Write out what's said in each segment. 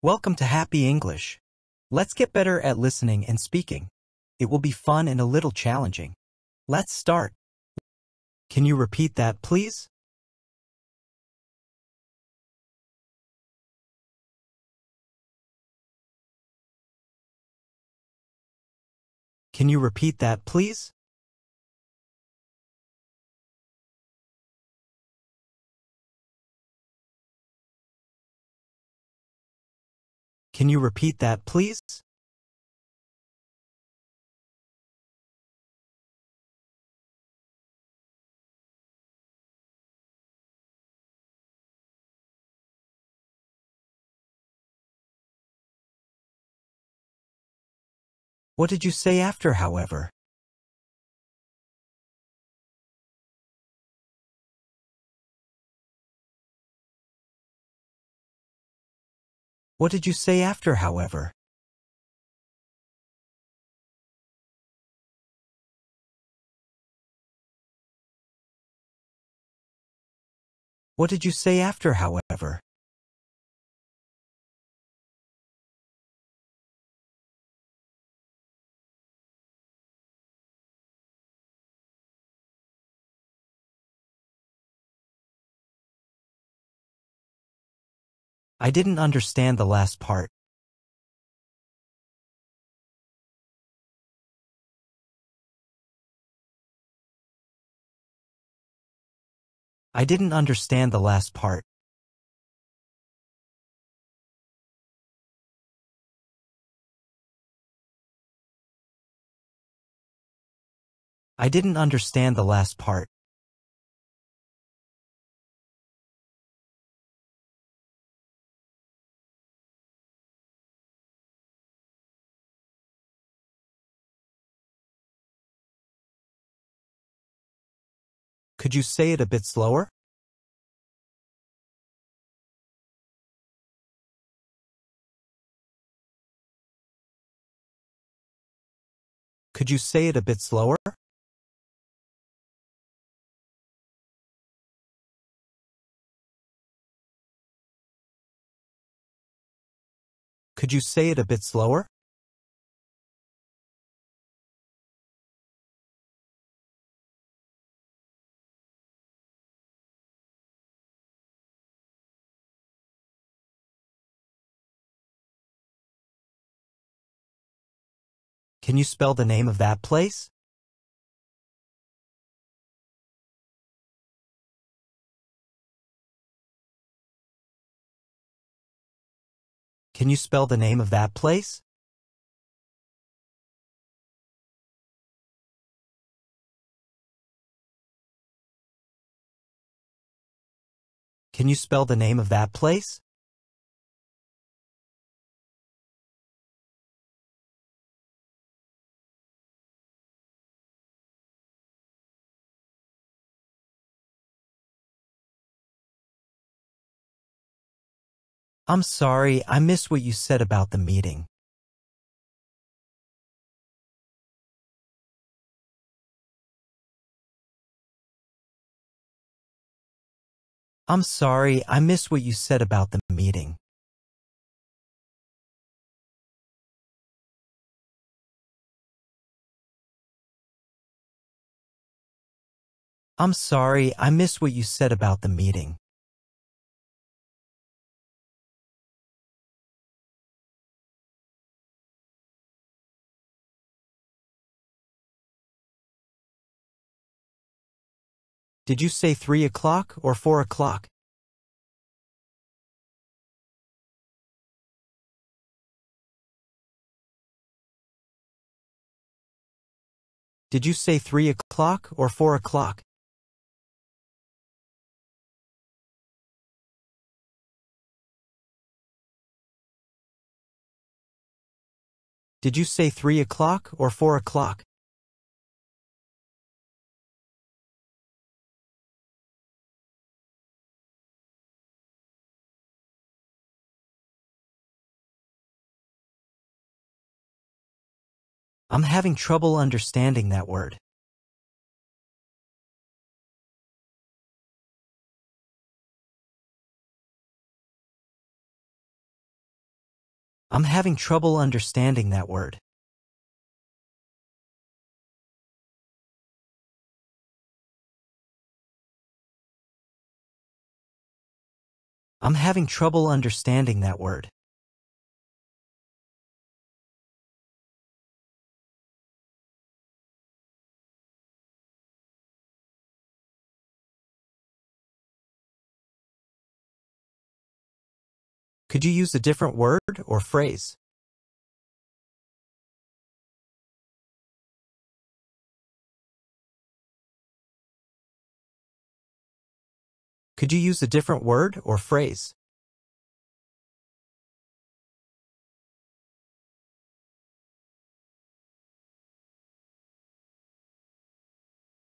Welcome to Happy English. Let's get better at listening and speaking. It will be fun and a little challenging. Let's start. Can you repeat that, please? Can you repeat that, please? Can you repeat that, please? What did you say after, however? What did you say after, however? What did you say after, however? I didn't understand the last part. I didn't understand the last part. I didn't understand the last part. Could you say it a bit slower? Could you say it a bit slower? Could you say it a bit slower? Can you spell the name of that place? Can you spell the name of that place? Can you spell the name of that place? I'm sorry, I missed what you said about the meeting. I'm sorry, I missed what you said about the meeting. I'm sorry, I missed what you said about the meeting. Did you say three o'clock or four o'clock? Did you say three o'clock or four o'clock? Did you say three o'clock or four o'clock? I'm having trouble understanding that word. I'm having trouble understanding that word. I'm having trouble understanding that word. Could you use a different word or phrase? Could you use a different word or phrase?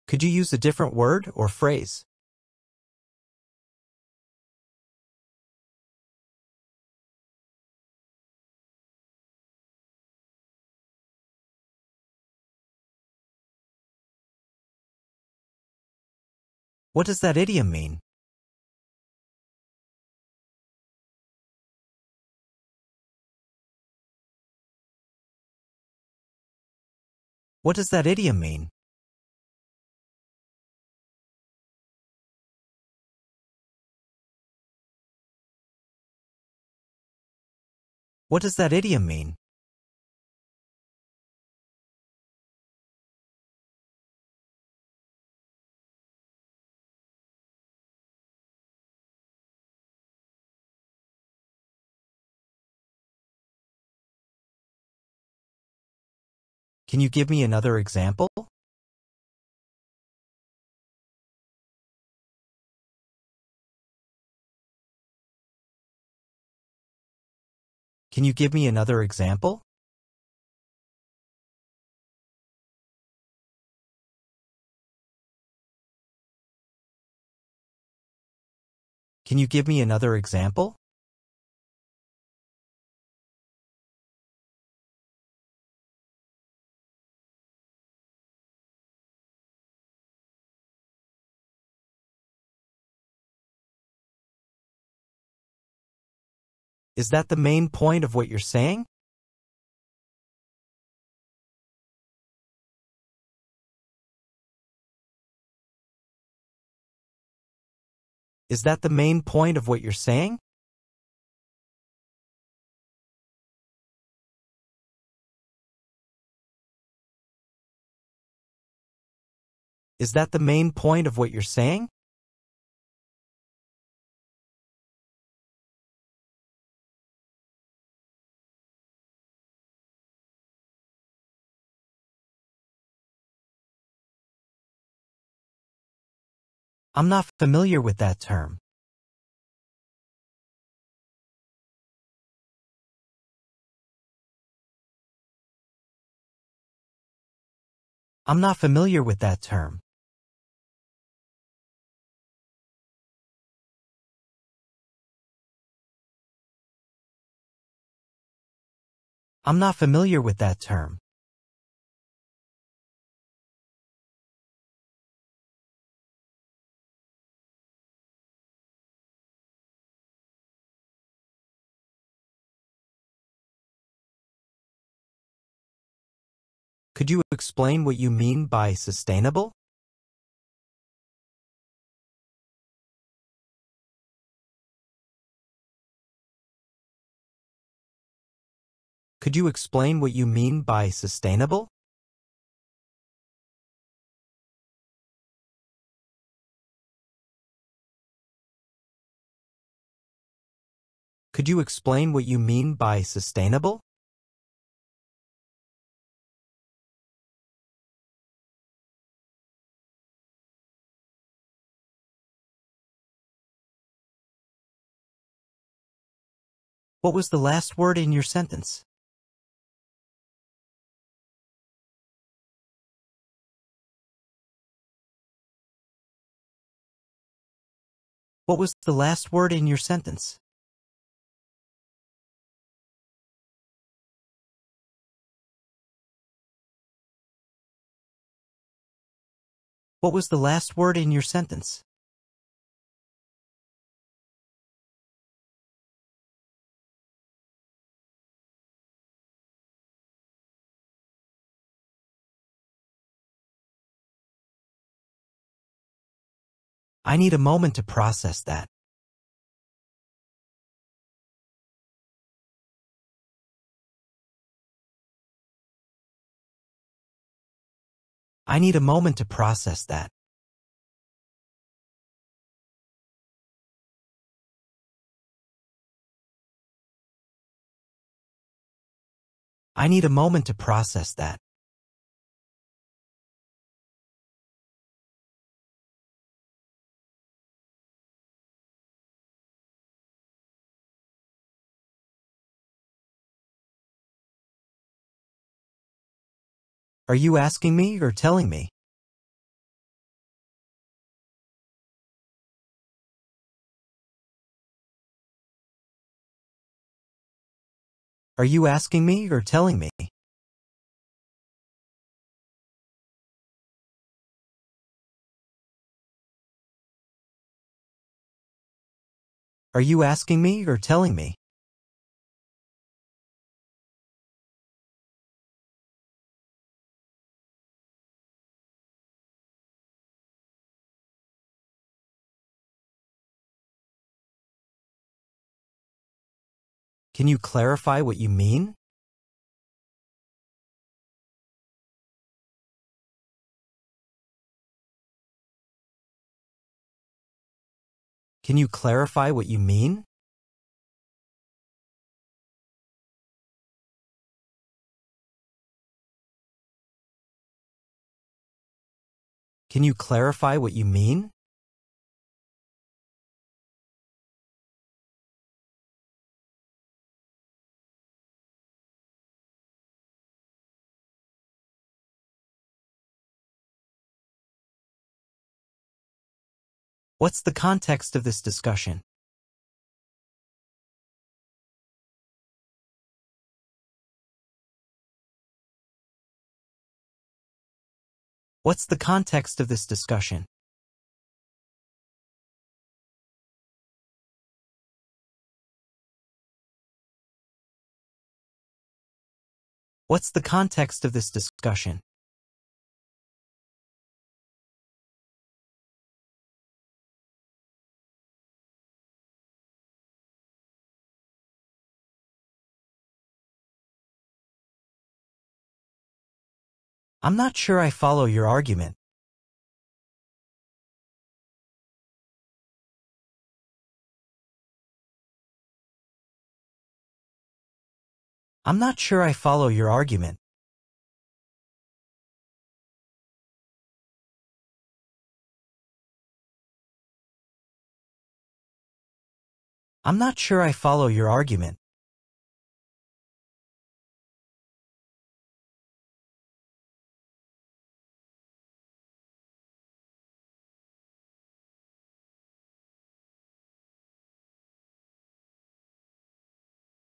Could you use a different word or phrase? What does that idiom mean? What does that idiom mean? What does that idiom mean? Can you give me another example? Can you give me another example? Can you give me another example? Is that the main point of what you're saying? Is that the main point of what you're saying? Is that the main point of what you're saying? I'm not familiar with that term. I'm not familiar with that term. I'm not familiar with that term. Could you explain what you mean by sustainable? Could you explain what you mean by sustainable? Could you explain what you mean by sustainable? What was the last word in your sentence? What was the last word in your sentence? What was the last word in your sentence? I need a moment to process that. I need a moment to process that. I need a moment to process that. Are you asking me or telling me? Are you asking me or telling me? Are you asking me or telling me? Can you clarify what you mean? Can you clarify what you mean? Can you clarify what you mean? What's the context of this discussion? What's the context of this discussion? What's the context of this discussion? I'm not sure I follow your argument. I'm not sure I follow your argument. I'm not sure I follow your argument.